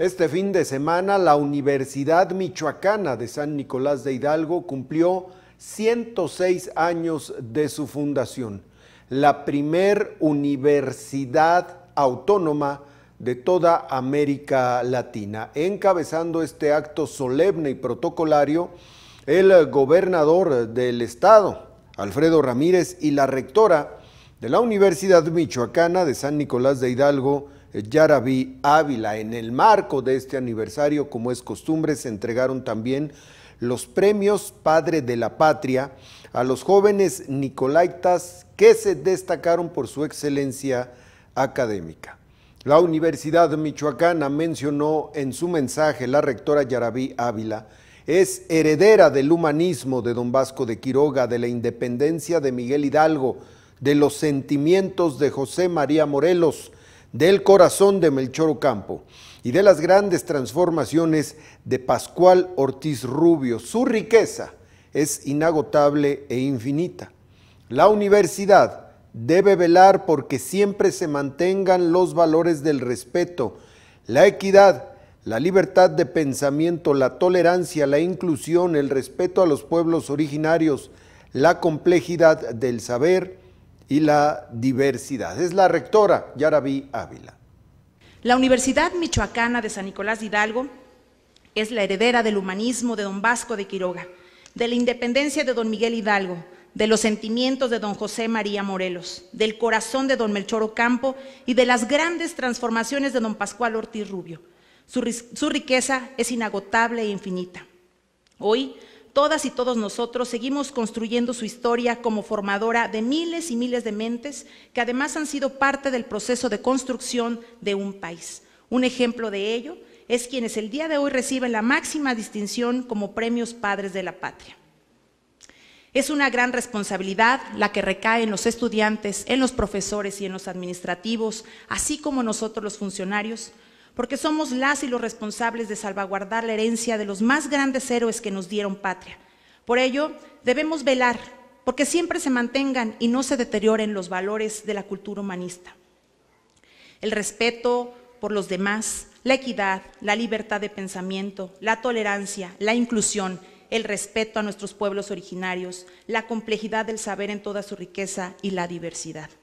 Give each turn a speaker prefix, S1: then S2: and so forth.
S1: Este fin de semana, la Universidad Michoacana de San Nicolás de Hidalgo cumplió 106 años de su fundación, la primer universidad autónoma de toda América Latina. Encabezando este acto solemne y protocolario, el gobernador del estado, Alfredo Ramírez, y la rectora de la Universidad Michoacana de San Nicolás de Hidalgo, Yarabí Ávila. En el marco de este aniversario, como es costumbre, se entregaron también los premios Padre de la Patria a los jóvenes nicolaitas que se destacaron por su excelencia académica. La Universidad Michoacana mencionó en su mensaje la rectora Yarabí Ávila, es heredera del humanismo de don Vasco de Quiroga, de la independencia de Miguel Hidalgo, de los sentimientos de José María Morelos, del corazón de Melchor Ocampo y de las grandes transformaciones de Pascual Ortiz Rubio. Su riqueza es inagotable e infinita. La universidad debe velar porque siempre se mantengan los valores del respeto, la equidad, la libertad de pensamiento, la tolerancia, la inclusión, el respeto a los pueblos originarios, la complejidad del saber, y la diversidad. Es la rectora Yaraví Ávila.
S2: La Universidad Michoacana de San Nicolás Hidalgo es la heredera del humanismo de don Vasco de Quiroga, de la independencia de don Miguel Hidalgo, de los sentimientos de don José María Morelos, del corazón de don Melchor Ocampo y de las grandes transformaciones de don Pascual Ortiz Rubio. Su, su riqueza es inagotable e infinita. Hoy todas y todos nosotros seguimos construyendo su historia como formadora de miles y miles de mentes que además han sido parte del proceso de construcción de un país. Un ejemplo de ello es quienes el día de hoy reciben la máxima distinción como premios Padres de la Patria. Es una gran responsabilidad la que recae en los estudiantes, en los profesores y en los administrativos, así como nosotros los funcionarios, porque somos las y los responsables de salvaguardar la herencia de los más grandes héroes que nos dieron patria. Por ello, debemos velar porque siempre se mantengan y no se deterioren los valores de la cultura humanista. El respeto por los demás, la equidad, la libertad de pensamiento, la tolerancia, la inclusión, el respeto a nuestros pueblos originarios, la complejidad del saber en toda su riqueza y la diversidad.